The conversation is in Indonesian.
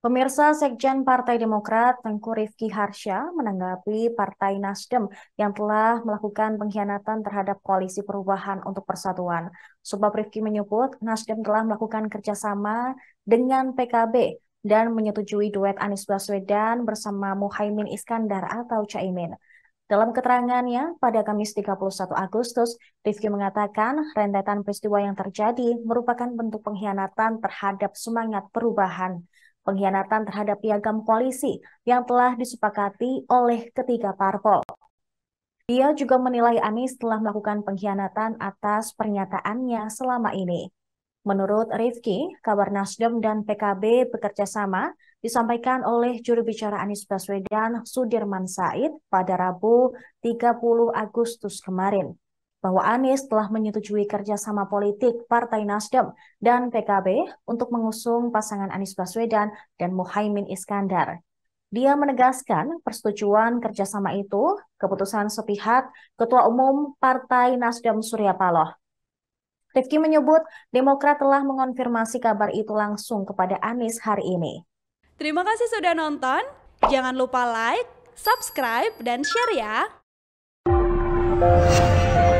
Pemirsa Sekjen Partai Demokrat Tengku Rifki Harsya menanggapi Partai Nasdem yang telah melakukan pengkhianatan terhadap Koalisi Perubahan untuk Persatuan. Sebab Rifki menyebut Nasdem telah melakukan kerjasama dengan PKB dan menyetujui duet Anies Baswedan bersama Muhaimin Iskandar atau Caimin. Dalam keterangannya pada Kamis 31 Agustus, Rifki mengatakan rentetan peristiwa yang terjadi merupakan bentuk pengkhianatan terhadap semangat perubahan pengkhianatan terhadap piagam koalisi yang telah disepakati oleh ketiga parpol. Dia juga menilai Anies telah melakukan pengkhianatan atas pernyataannya selama ini. Menurut Rifki, kabar Nasdem dan PKB bekerja sama disampaikan oleh juru bicara Anies Baswedan Sudirman Said pada Rabu 30 Agustus kemarin bahwa Anies telah menyetujui kerjasama politik Partai Nasdem dan PKB untuk mengusung pasangan Anies Baswedan dan Muhaimin Iskandar. Dia menegaskan persetujuan kerjasama itu keputusan sepihak Ketua Umum Partai Nasdem Surya Paloh. Rifki menyebut Demokrat telah mengonfirmasi kabar itu langsung kepada Anies hari ini. Terima kasih sudah nonton. Jangan lupa like, subscribe, dan share ya.